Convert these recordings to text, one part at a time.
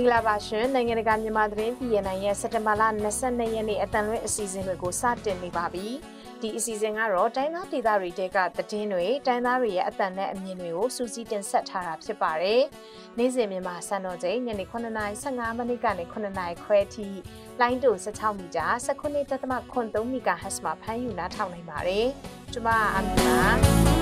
င်္ဂလာပါရှင်နိုင်ငံတကာမြန်မာသတင်း PNN ရဲ့စက်တဘာလ22ရက်နေ့အတန်လွင့်အစီအစဉ်တွေကိုစတင်နေပါပြီဒီအစီအစဉ်ကတော့တိုင်းသားဒေသတွေတဲကသတင်းတွေတိုင်းသားတွေရဲ့အတန်နဲ့အမြင်တွေကိုစူးစီးတင်ဆက်ထားတာဖြစ်ပါတယ်နေ့စဉ်မြန်မာစံတော်ချိန်ညနေ9:55မိနစ်ကနေ9:00ခွဲထိလိုင်းတူ16မီတာ19.3 MHz မှာဖမ်းယူနားထောင်နိုင်ပါတယ်ကျွန်မအမီပါ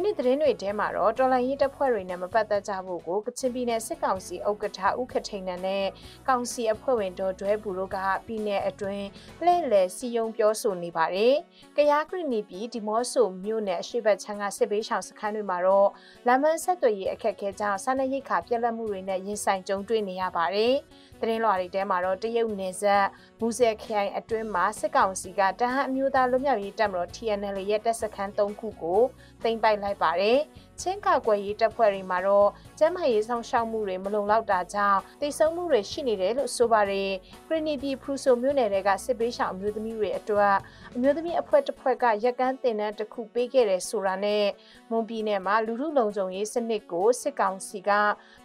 Virginia နေ့သတင်းတွေထဲမှာတော့တော်လန်ရေးတပ်ဖွဲ့တွေနဲ့မပတ်သက်ကြဖို့ကိုကချင်ပြည်နယ်စစ်ကောင်စီဥက္ကဋ္ဌဦးခထိန်နန်နဲ့ကောင်စီအဖွဲ့ဝင်ဒေါ်ဒွဲဘူးတို့ကပြည်နယ်အတွင်းလှည့်လည်စီယုံပြောဆိုနေပါတယ်။ကရားခရနီပြည်ဒီမော့ဆိုမြို့နယ်အရှိတ်ချမ်းကစစ်ဘေးရှောင်စခန်းတွေမှာတော့လမ်းမဆက်သွယ်ရေးအခက်အခဲကြောင့်စားနပ်ရိက္ခာပြက်လက်မှုတွေနဲ့ရင်ဆိုင်ကြုံတွေ့နေရပါတယ်။သတင်းလွှာတွေထဲမှာတော့တရုတ်နယ်စပ်မူဆယ်ခရိုင်အတွင်းမှာစစ်ကောင်စီကတဟန်အမျိုးသားလွတ်မြောက်ရေးတပ်မတော် TNL ရဲ့တပ်စခန်း၃ခုကိုသိမ်းပိုက်လိုက်လိုက်ပါတယ်။ချင်းကာကွယ်ရေးတပ်ဖွဲ့တွေမှာတော့ကျန်းမာရေးဆောင်ရှောက်မှုတွေမလုံလောက်တာကြောင့်တိတ်ဆုံမှုတွေရှိနေတယ်လို့ဆိုပါတယ်။ခရီနီပြည်ဖရူဆိုမြို့နယ်တွေကစစ်ပေးရှောင်အမျိုးသမီးတွေအတွက်အမျိုးသမီးအဖွဲ့တစ်ဖွဲ့ကရက်ကန်တင်တန်းတစ်ခုပေးခဲ့တယ်ဆိုတာနဲ့မွန်ပြည်နယ်မှာလူထုလုံခြုံရေးစနစ်ကိုစစ်ကောင်စီက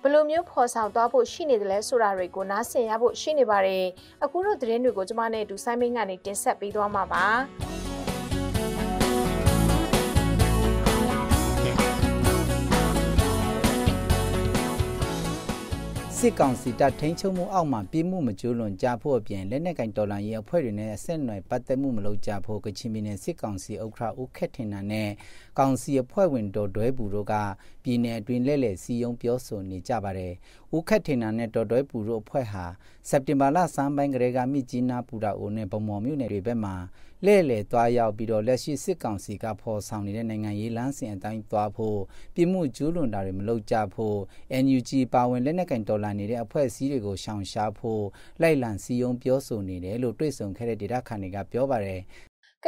ဘယ်လိုမျိုးဖော်ဆောင်သွားဖို့ရှိနေတယ်လဲဆိုတာတွေကိုနားဆင်ရဖို့ရှိနေပါတယ်။အခုတော့သတင်းတွေကိုကျွန်မနဲ့အတူဆိုင်းမင်းကနေတင်ဆက်ပေးသွားမှာပါ။စစ်ကောင်စီတပ်ထိန်းချုပ်မှုအောက်မှာပြည်မှုမကျူးလွန်ကြဖို့အပြင်လက်နက်ကင်တော်လှန်ရေးအဖွဲ့တွေနဲ့အဆက်အနွယ်ပတ်သက်မှုမလုပ်ကြဖို့ကချင်ပြည်နယ်စစ်ကောင်စီဥက္ကဋ္ဌဦးခက်ထင်နန်နဲ့ကောင်စီအဖွဲ့ဝင်ဒေါ်ဒွဲပူတို့ကပြည်နယ်အတွင်းလက်လက်စီယုံပြောဆိုနေကြပါတယ်။ဦးခက်ထင်နန်နဲ့ဒေါ်ဒွဲပူတို့အဖွဲ့ဟာစက်တင်ဘာလ3ပိုင်းကလေးကမြစ်ကြီးနားပူတာအိုနဲ့ဗမော်မြို့နယ်တွေဘက်မှာလဲ့လေသွားရောက်ပြီးတော့လက်ရှိစစ်ကောင်စီကဖော်ဆောင်နေတဲ့နိုင်ငံရေးလမ်းစဉ်အတိုင်းသွားဖို့ပြည်မှုကျူးလွန်တာတွေမလုပ်ကြဖို့ NUG ပါဝင်လက်နက်ကင်ဒေါ်လာနေတဲ့အဖွဲ့အစည်းတွေကိုရှောင်ရှားဖို့လိုက်လံစီယုံပြောဆိုနေတယ်လို့တွေ့ဆုံခဲ့တဲ့ဒေတာခန်တွေကပြောပါတယ်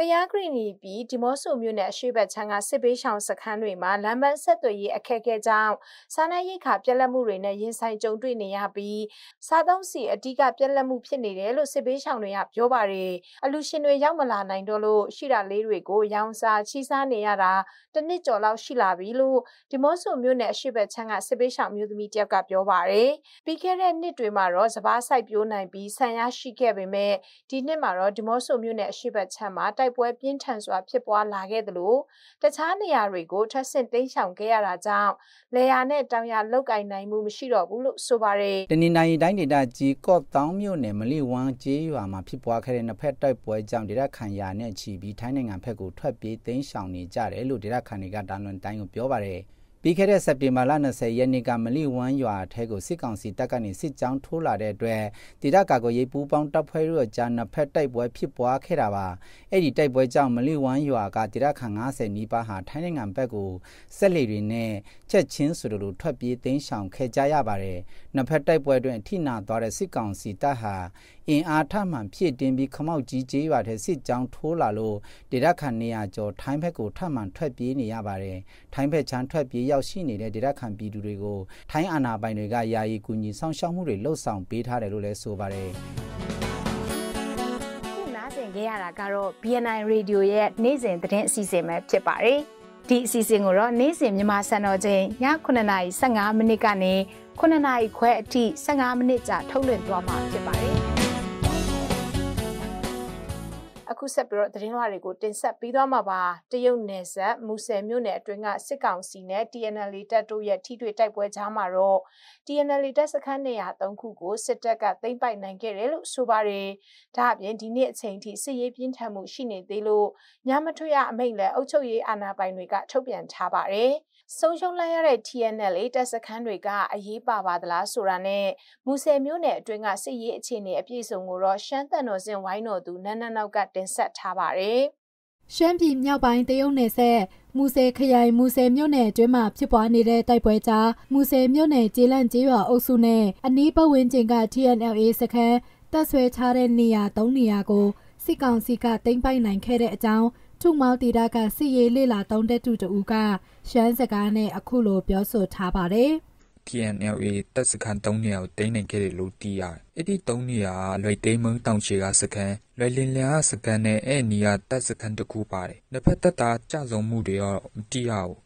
ကရားဂရီနီပြည်ဒီမော့ဆိုမြို့နယ်အရှေ့ဘက်ခြမ်းကစစ်ဘေးရှောင်စခန်းတွေမှာလမ်းပန်းဆက်သွယ်ရေးအခက်အခဲကြောင့်စားနပ်ရိက္ခာပြက်လက်မှုတွေနဲ့ရင်ဆိုင်ကြုံတွေ့နေရပြီးစားသုံးစီအဓိကပြက်လက်မှုဖြစ်နေတယ်လို့စစ်ဘေးရှောင်တွေကပြောပါတယ်အလူရှင်တွေရောက်မလာနိုင်တော့လို့ရှိတာလေးတွေကိုရောင်းစားချီးစားနေရတာတစ်နှစ်ကျော်လောက်ရှိလာပြီလို့ဒီမော့ဆိုမြို့နယ်အရှေ့ဘက်ခြမ်းကစစ်ဘေးရှောင်မျိုးသမီးတယောက်ကပြောပါတယ်ပြီးခဲ့တဲ့နှစ်တွေမှာတော့စပားဆိုင်ပြိုးနိုင်ပြီးဆန်ရရှိခဲ့ပေမဲ့ဒီနှစ်မှာတော့ဒီမော့ဆိုမြို့နယ်အရှေ့ဘက်ခြမ်းမှာတိုက်တိုက်ပွဲပြင်းထန်စွာဖြစ်ပွားလာခဲ့သလိုတခြားနေရာတွေကိုထပ်ဆင့်တိမ်းရှောင်ခဲ့ရတာကြောင့်လေယာနဲ့တောင်ယာလုတ်ကင်နိုင်မှုမရှိတော့ဘူးလို့ဆိုပါတယ်။တနင်္လာရီတိုင်းဒေသကြီးကော့တောင်းမြို့နယ်မလီဝမ်ကျေးရွာမှာဖြစ်ပွားခဲ့တဲ့နှစ်ဖက်တိုက်ပွဲကြောင့်ဒေသခံရာနဲ့ချီပြီးထိုင်းနိုင်ငံဘက်ကိုထွက်ပြေးတိမ်းရှောင်နေကြတယ်လို့ဒေသခံတွေကတာဝန်တိုင်းကိုပြောပါတယ်။ပြီးခဲ့တဲ့စက်တင်ဘာလ20ရက်နေ့ကမလီဝမ်ရွာအထက်ကိုစစ်ကောင်စီတပ်ကနေစစ်ကြောင်းထိုးလာတဲ့အတွက်တိရကာကိုရေးပူးပေါင်းတပ်ဖွဲ့တို့ကြားနှစ်ဖက်တိုက်ပွဲဖြစ်ပွားခဲ့တာပါအဲ့ဒီတိုက်ပွဲကြောင့်မလီဝမ်ရွာကတိရခန်90နီးပါးဟာထိုင်းနိုင်ငံဘက်ကိုစက်လေတွေနဲ့ချက်ချင်းဆိုလိုထွက်ပြေးသိမ်းရှောင်ခဲ့ကြရပါတယ်နှစ်ဖက်တိုက်ပွဲတွင်အထိနာသွားတဲ့စစ်ကောင်စီတပ်ဟာအင်အားထမှန်ဖြစ်တင်ပြီးခမောက်ကြီးကျေးရွာထဲစစ်ကြောင်းထိုးလာလို့ဒေသခံနေရကျော်ထိုင်းဘက်ကိုထမှန်ထွက်ပြေးနေရပါတယ်။ထိုင်းဘက်ချမ်းထွက်ပြေးရောက်ရှိနေတဲ့ဒေသခံပြည်သူတွေကိုထိုင်းအာဏာပိုင်တွေကယာယီကူညီဆောင်ရှောက်မှုတွေလှုပ်ဆောင်ပေးထားတယ်လို့လည်းဆိုပါတယ်။င်ခဲ့ရတာကတော့ BNI Radio ရဲ့နေ့စဉ်သတင်းအစီအစဉ်ပဲဖြစ်ပါတယ်။ဒီအစီအစဉ်ကိုတော့နေ့စဉ်မြန်မာစံတော်ချိန်ည9:55မိနစ်ကနေ9:00ခွဲအထိ15မိနစ်ကြာထုတ်လွှင့်သွားမှာဖြစ်ပါတယ်။အခုဆက်ပြီးတော့သတင်းလွှာတွေကိုတင်ဆက်ပြီးသွားမှာပါတရုတ်နယ်စပ်မူဆယ်မြို့နယ်အတွင်းကစစ်ကောင်စီနဲ့ TNL တပ်တို့ရဲ့ထိတွေ့တိုက်ပွဲကြားမှာတော့ TNL တပ်စခန်းနေရာ၃ခုကိုစစ်တပ်ကသိမ်းပိုက်နိုင်ခဲ့တယ်လို့ဆိုပါတယ်ဒါအပြင်ဒီနေ့အချိန်ထိစစ်ရေးပြင်းထန်မှုရှိနေသေးလို့ညမထွက်ရအမိန့်လည်းအုပ်ချုပ်ရေးအာဏာပိုင်တွေကထုတ်ပြန်ထားပါတယ်။ဆုံးရှုံးလိုက်ရတဲ့ TNL တပ်စခန်းတွေကအရေးပါပါသလားဆိုတာနဲ့မူဆယ်မျိုးနယ်အတွင်းကစစ်ရေးအခြေအနေအပြည့်အစုံကိုတော့ရှမ်းတန်တော်စင်ဝိုင်းတော်သူနန်းနန်းနောက်ကတင်ဆက်ထားပါတယ်။ရှမ်းပြည်မြောက်ပိုင်းတရုတ်နယ်ဆက်မူဆယ်ခရိုင်မူဆယ်မြို့နယ်အတွင်းမှာဖြစ်ပွားနေတဲ့တိုက်ပွဲကြားမူဆယ်မြို့နယ်ကျေးလန့်ကျေးရွာအုပ်စုနဲ့အနီးပတ်ဝန်းကျင်က TNLA စခန်းတပ်ဆွဲထားတဲ့နေရာ၃နေရာကိုစစ်ကောင်စီကသိမ်းပိုက်နိုင်ခဲ့တဲ့အကြောင်းထုမောင်တီတာကစီရေးလေလာတုံးတဲ့သူတူကရှမ်းစကားနဲ့အခုလိုပြောဆိုထားပါတယ်။ KNLA တပ်စခန်း၃နေရာကိုတင်းနိုင်ခဲ့တယ်လို့သိရတယ်။အဲ့ဒီ၃နေရာလွိုက်သိမ်းမုံတောင်ချေကစခန်း၊လွိုက်လင်လျားစခန်းနဲ့အဲ့နေရာတပ်စခန်းတစ်ခုပါတယ်။နှစ်ဖက်တပ်သားကြဆုံမှုတွေတော့မတိရဘူး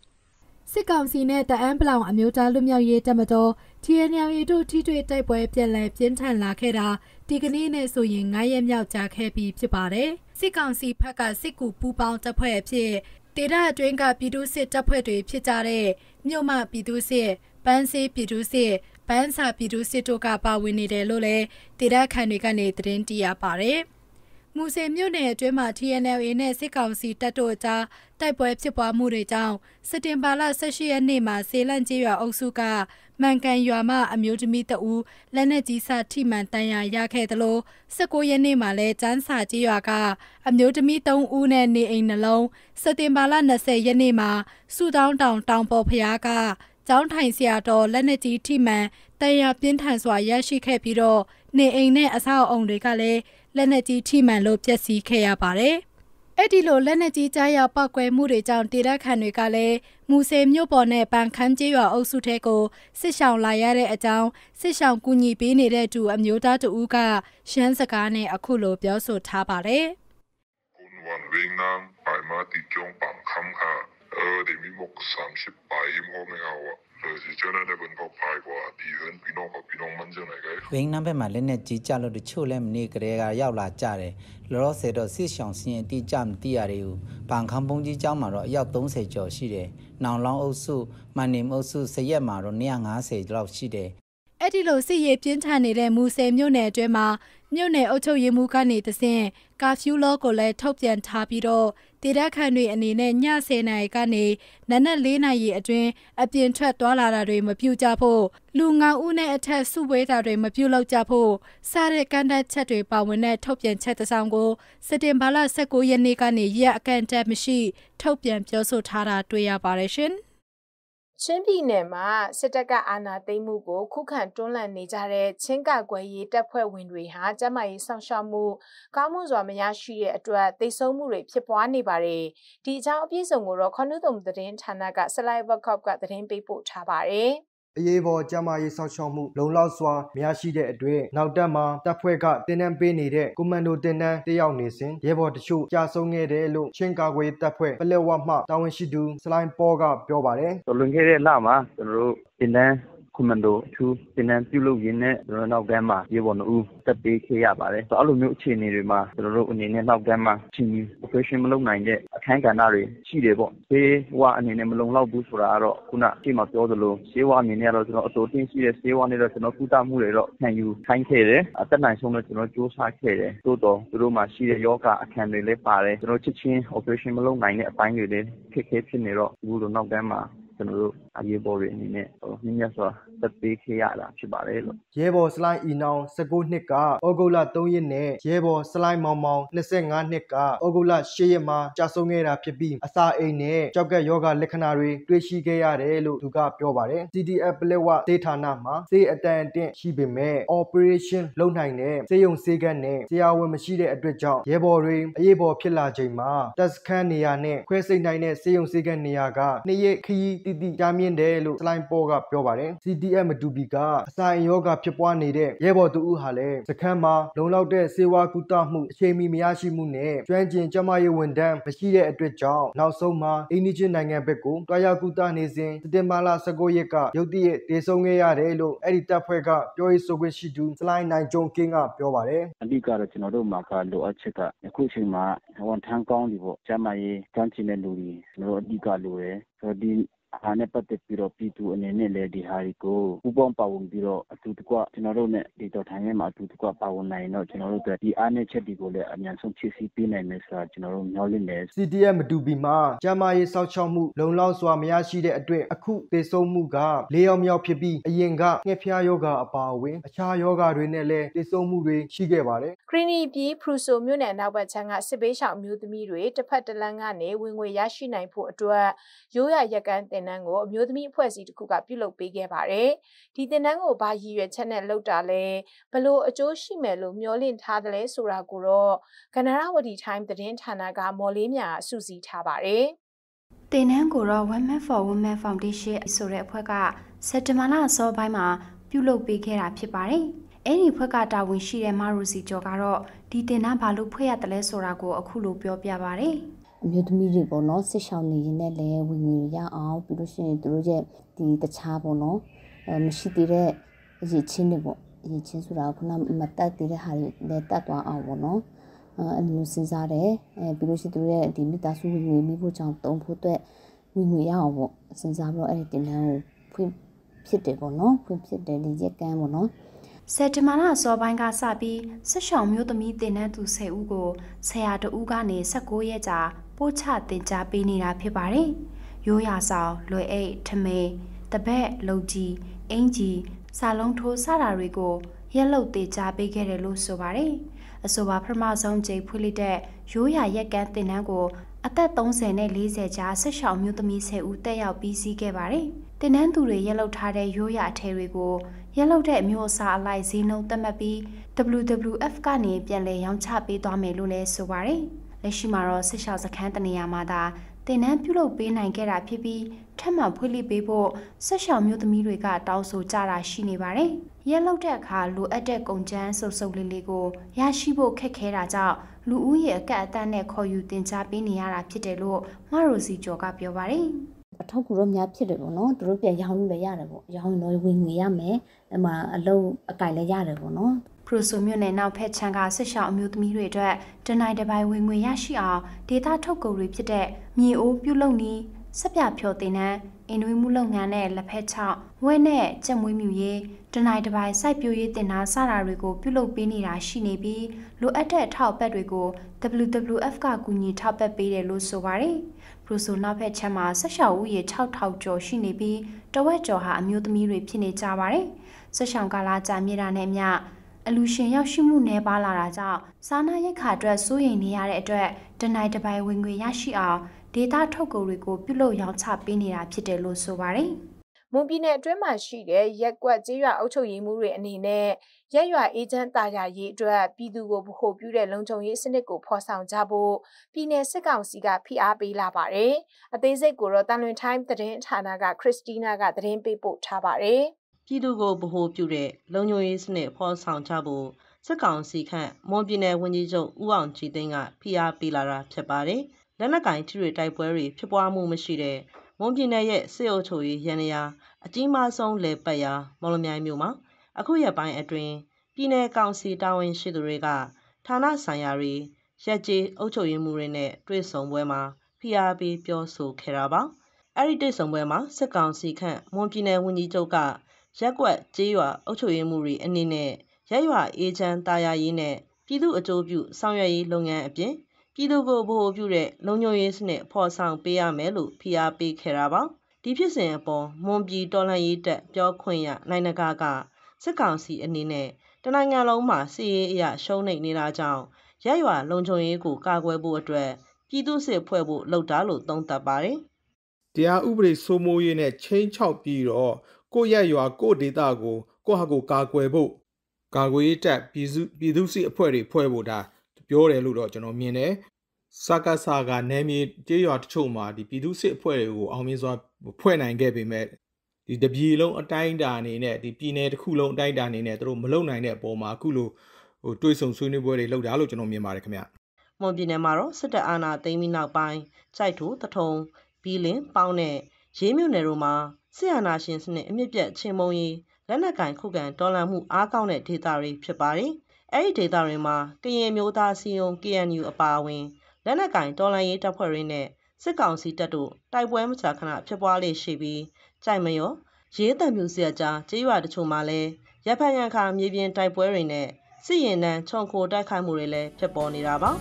စစ်ကောင်စီနဲ့တအန်းပလောင်အမျိုးသားလူမျိုးရေးတပ်မတော် TNL တို့ထိတွေ့တိုက်ပွဲပြန်လည်ပြင်းထန်လာခဲ့တာဒီကနေ့နဲ့ဆိုရင်9ရက်မြောက်ကြာခဲ့ပြီဖြစ်ပါတယ်စစ်ကောင်စီဘက်ကစစ်ကူပူးပေါင်းတပ်ဖွဲ့အဖြစ်ဒေသအတွင်းကပြည်သူစစ်တပ်ဖွဲ့တွေဖြစ်ကြတဲ့မြို့မပြည်သူစစ်ပန်းစေးပြည်သူစစ်ပန်းစာပြည်သူစစ်တို့ကပါဝင်နေတယ်လို့လည်းဒေသခံတွေကနေသတင်းတရပါတယ်။မူဆယ်မြို့နယ်အတွင်းမှာ TNLA နဲ့စစ်ကောင်စီတပ်တို့အကြားတိုက်ပွဲဖြစ်ပွားမှုတွေကြောင့်စက်တင်ဘာလ18ရက်နေ့မှာစေလန့်ကျေးရွာအုပ်စုကမန်ကန်ရွာမှအမျိုးသမီးတဦးလက်နက်ကြီးစထိမှန်တန်ရာရခဲ့သလို19ရက်နေ့မှာလည်းကျန်းစာကျေးရွာကအမျိုးသမီး3ဦးနဲ့နေအိမ်နှလုံးစက်တင်ဘာလ20ရက်နေ့မှာစုတောင်းတောင်တောင်ပေါ်ဖျားကကျောင်းထိုင်ဆရာတော်လက်နက်ကြီးထိမှန်တန်ရာပြင်းထန်စွာရရှိခဲ့ပြီးတော့နေအိမ်နဲ့အဆောက်အုံတွေကလည်းလက်နက်ကြီးထိမှန်လို့ပျက်စီးခဲ့ရပါတယ်။အဲ့ဒီလိုလက်နက်ကြီးကြားရောက်ပောက်ကွဲမှုတွေကြောင့်ဒေသခံတွေကလည်းမူဆယ်မြို့ပေါ်နဲ့ပန်ခမ်းကျေးရွာအုပ်စုထဲကိုစစ်ဆောင်လာရတဲ့အကြောင်းစစ်ဆောင်ကူညီပေးနေတဲ့သူအမျိုးသားတဦးကရှမ်းစကားနဲ့အခုလိုပြောဆိုထားပါတယ်။วันเวงนางไปมาติจงปังคำค่ะเออเดมิมกสามสิบไปมองไม่เอาอะဝင်းနံပါတ်မှာလက်နဲ့ကြီးကြလို့တချို့လည်းမနေကြတဲ့ကရောက်လာကြတယ်လောလောဆယ်တော့စစ်ဆောင်စင်အတိကြမတိရတဲ့ကိုဘန်ခမ်းပုံကြီးကျောင်းမှာတော့အယောက်30ကျော်ရှိတယ်နောင်လောင်းအုပ်စုမန်နေအုပ်စုစရက်မှာတော့150လောက်ရှိတယ်အဲ့ဒီလိုစစ်ရေးပြင်းထန်နေတဲ့မူဆယ်မြို့နယ်အတွင်းမှာမြို့နယ်အုပ်ချုပ်ရေးမှူးကနေတဆင့်ကာဖျူးလောကိုလည်းထုတ်ပြန်ထားပြီးတော့ဒေသခံတွေအနေနဲ့ည10နာရီကနေနနက်4နာရီအတွင်းအပြင်ထွက်သွားလာတာတွေမပြုကြဖို့လူငောင်ဦးနဲ့အထက်စုဝေးတာတွေမပြုလုပ်ကြဖို့စတဲ့ကန့်တတ်ချက်တွေပါဝင်တဲ့ထုတ်ပြန်ချက်တစ်စောင်ကိုစက်တင်ဘာလ16ရက်နေ့ကနေရက်အကန့်အသတ်မရှိ ထုတ်ပြန်ပြောဆိုထားတာတွေ့ရပါတယ်ရှင်။ချင်းပြည်နယ်မှာစစ်တပ်ကအာဏာသိမ်းမှုကို ခုခံတွန်းလှန်နေကြတဲ့ချင်းကကွယ်ရေးတပ်ဖွဲ့ဝင်တွေဟာကျမရေးဆောင်ရှောက်မှုကောင်းမှုစွာမရရှိတဲ့အတွက်သိဆုံးမှုတွေဖြစ်ပွားနေပါတယ်။ဒီအကြောင်းအပြည့်အစုံကိုတော့ခွန်နုတုံသတင်းဌာနက Sliver Cup ကသတင်းပေးပို့ထားပါတယ်။အရေးပေါ်ကြမ်းမာရေးဆောင်ရှောက်မှုလုံလောက်စွာမရရှိတဲ့အတွက်နောက်တက်မှာတပ်ဖွဲ့ကတင်းနှံပေးနေတဲ့ကွန်မန်ဒိုတင်းနှံတယောက်နေစဉ်ရဲဘော်တချို့ကြာဆုံးခဲ့တယ်လို့ချင်းကာကွယ်တပ်ဖွဲ့ပလက်ဝမှတာဝန်ရှိသူစလိုင်းပေါ်ကပြောပါတယ်။လွန်ခဲ့တဲ့လမှာကျွန်တော်တို့တင်းနှံကွန်မန်ဒိုအထူးသင်တန်းပြုလုပ်ရင်းနဲ့ကျွန်တော်နောက်တန်းမှာရေပေါ်နှူးတက်ပေးခဲ့ရပါတယ်ဆိုတော့အဲ့လိုမျိုးအခြေအနေတွေမှာကျွန်တော်တို့အနေနဲ့နောက်တန်းမှာချင်း operation မလုပ်နိုင်တဲ့အခန်းကဏ္ဍတွေရှိတယ်ပေါ့ဆေးဝါအနေနဲ့မလုံလောက်ဘူးဆိုတာကတော့ခုနရှေ့မှာပြောသလိုဆေးဝါအနေနဲ့ကတော့ကျွန်တော်အစိုးတင်ရှိတဲ့ဆေးဝါနဲ့တော့ကျွန်တော်ကုသမှုတွေတော့ခံယူခိုင်းခဲ့တယ်အသက်နိုင်ဆုံးတော့ကျွန်တော်စူးစမ်းခဲ့တယ်သို့တော့သူတို့မှာရှိတဲ့ယောဂအခန်းတွေလည်းပါတယ်ကျွန်တော်ချက်ချင်း operation မလုပ်နိုင်တဲ့အပိုင်းတွေလည်းခက်ခဲဖြစ်နေတော့ဘူးလို့နောက်တန်းမှာကျွန်တော်တို့အရေးပေါ်တွေအနေနဲ့မြင့်မြတ်စွာသက်ပေးခဲ့ရတာဖြစ်ပါတယ်လို့ရဲဘော်စလိုက်ဤနောင်19နှစ်ကဩဂုတ်လ3ရက်နဲ့ရဲဘော်စလိုက်မောင်မောင်25နှစ်ကဩဂုတ်လ8ရက်မှာကြာဆုံးခဲ့တာဖြစ်ပြီးအစာအိမ်နဲ့ကြောက်ကက်ယောဂလက္ခဏာတွေတွေ့ရှိခဲ့ရတယ်လို့သူကပြောပါတယ် CDF ပလက်ဝဒေသနာမှာစေအတန်အတင့်ရှိပေမဲ့ operation လုပ်နိုင်တဲ့စေယုံစေကတ်နဲ့ဆရာဝန်မရှိတဲ့အတွက်ကြောင့်ရဲဘော်တွေအရေးပေါ်ဖြစ်လာချိန်မှာတက်စခန်းနေရာနဲ့ခွဲစိတ်နိုင်တဲ့စေယုံစေကတ်နေရာကနှစ်ရက်ခရီးတိတိကြာမြမြင့်တယ်လို့ slime ပေါ်ကပြောပါတယ်။ CDM မတူပီကအစာအိမ်ရောဂါဖြစ်ပွားနေတဲ့ရဲဘော်တူဦးဟာလည်းစခန်းမှာလုံလောက်တဲ့စေဝါကူတာမှုအချိန်မီမရရှိမှုနဲ့ကျွမ်းကျင်ကျမရေးဝန်ထမ်းမရှိတဲ့အတွက်ကြောင့်နောက်ဆုံးမှာအင်းဒီချင်းနိုင်ငံဘက်ကိုတွားရောက်ကူတာနေစဉ်စတင်မာလာ19ရက်ကရုတ်တရက်တေဆုံးခဲ့ရတယ်လို့အဲ့ဒီတပ်ဖွဲ့ကပြောရေးဆိုခွင့်ရှိသူ slime နိုင်ဂျုံကင်းကပြောပါတယ်။အဓိကတော့ကျွန်တော်တို့မှာကလိုအပ်ချက်ကအခုချိန်မှာဝန်ထမ်းကောင်းတွေပေါ့ကျမရေးကျွမ်းကျင်တဲ့လူတွေကျွန်တော်တို့အဓိကလိုတယ်ဆိုတော့ဒီဒါနဲ့ပတ်သက်ပြီးတော့ပြည်သူအနေနဲ့လည်းဒီဟာတွေကိုပူးပေါင်းပါဝင်ပြီးတော့အတူတကွကျနော်တို့နဲ့ဒီတော်လှန်ရေးမှာအတူတကွပါဝင်နိုင်ရင်တော့ကျနော်တို့အတွက်ဒီအားနည်းချက်တွေကိုလည်းအမြန်ဆုံးဖြည့်ဆည်းပေးနိုင်မယ်ဆိုတာကျနော်တို့မျှော်လင့်တယ်။” CDM မတူပီမှာကျန်းမာရေးစောင့်ရှောက်မှုလုံလောက်စွာမရရှိတဲ့အတွက်အခုသေဆုံးမှုက၄ယောက်မြောက်ဖြစ်ပြီးအရင်ကငှက်ဖျားရောဂါအပါအဝင်အခြားရောဂါတွေနဲ့လည်းသေဆုံးမှုတွေရှိခဲ့ပါတယ်။ကရင်နီပြည်ဖရူဆိုမြို့နယ်အနောက်ဘက်ခြမ်းကစစ်ဘေးရှောင်အမျိုးသမီးတွေတဖက်တလမ်းကနေဝင်ငွေရရှိနိုင်ဖို့အတွက်ရိုးရာရက်ကန်းသင်င်နန်းကိုအမျိုးသမီးအဖွဲ့အစည်းတစ်ခုကပြုလုပ်ပေးခဲ့ပါတယ်။ဒီသင်တန်းကိုဘာရည်ရွယ်ချက်နဲ့လုပ်တာလဲဘလို့အကျိုးရှိမယ်လို့မျှော်လင့်ထားသလဲဆိုတာကိုတော့ကနရဝတီ time သတင်းဌာနကမော်လေးမြအစုစည်းထားပါတယ်။တင်နန်းကိုတော့ Women for Women Foundation ဆိုတဲ့အဖွဲ့ကစက်တမလာစောပိုင်းမှာပြုလုပ်ပေးခဲ့တာဖြစ်ပါတယ်။အဲ့ဒီဖွဲ့ကတာဝန်ရှိတဲ့မရူစီကျော်ကတော့ဒီတင်နန်းဘာလို့ဖွဲ့ရတယ်လဲဆိုတာကိုအခုလိုပြောပြပါတယ်။အမျိုးသမီးတွေပေါ့နော်ဆစ်ရှောင်နေရင်လည်းဝင်ငွေရအောင်ပြီးလို့ရှိရင်သူတို့ရဲ့ဒီတခြားပေါ့နော်မရှိသေးတဲ့အရေးချင်းတွေပေါ့အရေးချင်းဆိုတာကခုနမတတ်သေးတဲ့ဟာတွေလည်းတတ်သွားအောင်ပေါ့နော်အဲ့လိုစဉ်းစားတယ်အဲပြီးလို့ရှိရင်သူတို့ရဲ့ဒီမိသားစုဝင်ငွေမိဖို့ကြောင့်တုံးဖို့အတွက်ဝင်ငွေရအောင်ပေါ့စဉ်းစားပြီးတော့အဲ့ဒီတင်တန်းကိုဖွင့်ဖြစ်တယ်ပေါ့နော်ဖွင့်ဖြစ်တယ်ဒီရက်ကန်းပေါ့နော်စက်တမလာစောပိုင်းကစပြီးဆက်ရှောင်မျိုးသမီးတင်တဲ့သူ10ဦးကိုဆရာတဦးကနေ16ရက်ကြာပို့ချတင် जा ပေးနေတာဖြစ်ပါတယ်။ရိုးရာဆောင်လွယ်အိတ်ထမဲတပတ်လုံကြီးအင်ကြီးစာလုံးထိုးစတာတွေကိုရက်လုတ်တင် जा ပေးခဲ့တယ်လို့ဆိုပါတယ်။အဆိုပါပထမဆုံးကြိမ်ဖွင့်လိုက်တဲ့ရိုးရာရက်ကန်းတင်တန်းကိုအသက်30နဲ့40ကြားဆက်ရှောင်မျိုးသမီး10ဦးတက်ရောက်ပြီးစီးခဲ့ပါတယ်။တင်နန်းသူတွေရက်လောက်ထားတဲ့ရိုးရအထည်တွေကိုရက်လောက်တဲ့အမျိုးအစားအလိုက်ဈေးနှုန်းသတ်မှတ်ပြီး WWF ကနေပြန်လည်ရောင်းချပေးသွားမယ်လို့လည်းဆိုပါတယ်။လက်ရှိမှာတော့စစ်ရှောက်စခန်းတနေရာမှာသာတင်နန်းပြုလုပ်ပေးနိုင်ခဲ့တာဖြစ်ပြီးထပ်မံဖွင့်လှစ်ပေးဖို့ဆက်ရှောင်မျိုးသမီးတွေကတောင်းဆိုကြတာရှိနေပါတယ်။ရက်လောက်တဲ့အခါလိုအပ်တဲ့ကုန်ကျန်းစုပ်စုပ်လေးလေးကိုရရှိဖို့ခက်ခဲတာကြောင့်လူဦးရေအကန့်အသတ်နဲ့ခေါ်ယူတင် जा ပေးနေရတာဖြစ်တယ်လို့မရိုစီကျော်ကပြောပါတယ်။အထောက်ကူတော့များဖြစ်တယ်ပေါ့နော်သူတို့ပြန်ရောင်းလို့လည်းရတယ်ပေါ့ရောင်းရင်တော့ဝင်ငွေရမယ်အမှအလုပ်အကင်လည်းရတယ်ပေါ့နော်ရူဆိုမြို့နယ်နောက်ဖက်ခြမ်းကဆစ်ရှောင်းအမျိုးသမီးတွေအတွက်တနိုင်တစ်ပိုင်းဝင်ငွေရရှိအောင်ဒေသထုတ်ကုန်တွေဖြစ်တဲ့မြေအိုးပြုလုပ်နည်းစက်ပြဖြော်တင်နှန်းအင်တွင်းမှုလုပ်ငန်းနဲ့လက်ဖက်ချောက်ဝဲနဲ့ကြက်မွေးမြူရေးတနိုင်တစ်ပိုင်းစိုက်ပျိုးရေးတင်နာစတာတွေကိုပြုလုပ်ပေးနေတာရှိနေပြီးလိုအပ်တဲ့အထောက်အပံ့တွေကို WWF ကကူညီထောက်ပံ့ပေးတယ်လို့ဆိုပါတယ်။ပရိုဆိုနောက်ဖက်ချမ်းမှာဆက်ရှောက်ဦးရေ6000ကျော်ရှိနေပြီးတဝက်ကျော်ဟာအမျိုးသမီးတွေဖြစ်နေကြပါတယ်။ဆက်ရှောင်ကာလာကြာမြင့်တာနဲ့အမျှအလူရှင်ရောက်ရှိမှုနည်းပါးလာတာကြောင့်စားနာရိတ်ခါအတွက်စိုးရိမ်နေရတဲ့အတွက်တနိုင်တပိုင်ဝင်ငွေရရှိအောင်ဒေတာထုတ်ကုန်တွေကိုပြုလုပ်ရောင်းချပေးနေတာဖြစ်တယ်လို့ဆိုပါတယ်။မွန်ပြည်နယ်အတွင်းမှာရှိတဲ့ရက်ကွက်ကျေးရွာအုပ်ချုပ်ရေးမှုတွေအနေနဲ့ရက်ရွာအေဂျင့်တာယာရေးအတွက်ပြည်သူကိုဗဟိုပြုတဲ့လုံခြုံရေးစနစ်ကိုဖော်ဆောင်ကြဖို့ပြည်내စစ်ကောင်စီကဖိအားပေးလာပါတယ်။အသေးစိတ်ကိုတော့တန်လွင်တိုင်းသတင်းဌာနကခရစ်စတီးနားကသတင်းပေးပို့ထားပါတယ်။ပြည်သူကိုဗဟိုပြုတဲ့လုံခြုံရေးစနစ်ဖော်ဆောင်ကြဖို့စစ်ကောင်စီခန့်မွန်ပြည်နယ်ဝန်ကြီးချုပ်ဦးအောင်ကြည်သိန်းကဖိအားပေးလာတာဖြစ်ပါတယ်။လက်နက်ကင်ထိတွေတိုက်ပွဲတွေဖြစ်ပွားမှုမရှိတဲ့မွန်ပြည်နယ်ရဲ့စစ်အုပ်ချုပ်ရေးရန်ရာအကြီးမားဆုံးလေပတ်ရာမော်လမြိုင်မြို့မှာအခုရက်ပိုင်းအတွင်းပြည်နယ်ကောင်စီတာဝန်ရှိသူတွေကဌာနဆိုင်ရာတွေရက်ကြေးအုပ်ချုပ်ရေးမှုတွေနဲ့တွေ့ဆုံပွဲမှာဖိအားပေးပြောဆိုခဲ့တာပါ။အဲ့ဒီတွေ့ဆုံပွဲမှာစစ်ကောင်စီခန့်မွန်ပြည်နယ်ဝန်ကြီးချုပ်ကရက်ကွက်ကျေးရွာအုပ်ချုပ်ရေးမှူးတွေအနေနဲ့ရက်ရွာအေဂျင့်တာယာရေးနဲ့ပြည်သူအကျိုးပြုဆောင်ရွက်ရေးလုပ်ငန်းအပြင်ပြည်သူကိုဗဟိုပြုတဲ့လုံခြုံရေးစနစ်ဖော်ဆောင်ပေးရမယ်လို့ဖိအားပေးခဲ့တာပါဒီဖြစ်စဉ်အပေါ်မွန်ပြည်တော်လှန်ရေးတပ်ပြောခွင့်ရနိုင်နဂါကစစ်ကောင်စီအနေနဲ့တနိုင်ငံလုံးမှာစီးရေးအရာရှုံးနိမ့်နေတာကြောင့်ရက်ရွာလုံခြုံရေးကိုကာကွယ်ဖို့အတွက်ပြည်သူစစ်ဖွဲ့ဖို့လှုပ်တာလို့သုံးသပ်ပါတယ်တရားဥပဒေစိုးမိုးရေးနဲ့ချင်းချောက်ပြီးတော့ကိုယ့်ရက်ရွာကိုယ့်ဒေသကိုကိုယ့်ဟာကိုယ်ကာကွယ်ဖို့ကာကွယ်ရေးတပ်ပြည်သူပြည်သူစစ်အဖွဲ့တွေဖွဲ့ဖို့ဒါပြောတယ်လို့တော့ကျွန်တော်မြင်တယ်စကားစာကနယ်မြေကြေးရွာတချို့မှာဒီပြည်သူစစ်အဖွဲ့တွေကိုအောင်မြင်စွာဖွဲ့နိုင်ခဲ့ပေမဲ့ဒီတပြည်လုံးအတိုင်းအတာအနေနဲ့ဒီပြည်နယ်တစ်ခုလုံးအတိုင်းအတာအနေနဲ့တို့မလုံနိုင်တဲ့အပေါ်မှာအခုလိုဟိုတွေးဆုံဆွေးနွေးပွဲတွေလုပ်တာလို့ကျွန်တော်မြင်ပါတယ်ခင်ဗျ။မွန်ပြည်နယ်မှာတော့စစ်တပ်အာဏာသိမ်းပြီးနောက်ပိုင်းစိုက်ထူတထုံဘီလင်းပေါင်းနဲ့ရေးမြို့နယ်တို့မှာစစ်အာဏာရှင်စနစ်အမြင့်ပြတ်ချေမှုန်းရေးလက်နက်ကင်ခုခံတော်လှန်မှုအားကောင်းတဲ့ဒေသတွေဖြစ်ပါတယ်။အဲဒီဒေသတွေမှာကရင်မျိုးသားစီယုံ KNU အပါအဝင် လက်နက်ကင်တော်လှန်ရေးတပ်ဖွဲ့တွေနဲ့စစ်ကောင်စီတပ်တို့တိုက်ပွဲမကြာခဏဖြစ်ပွားလေရှိပြီးကြိုက်မရောရေးတံမျိုးစရာကြားကျေးရွာတချို့မှာလည်းရပ်ဖန်ရန်ခါမြေပြင်တိုက်ပွဲတွေနဲ့စစ်ရင်တန်းခြုံခိုတိုက်ခိုက်မှုတွေလည်းဖြစ်ပေါ်နေတာပါ။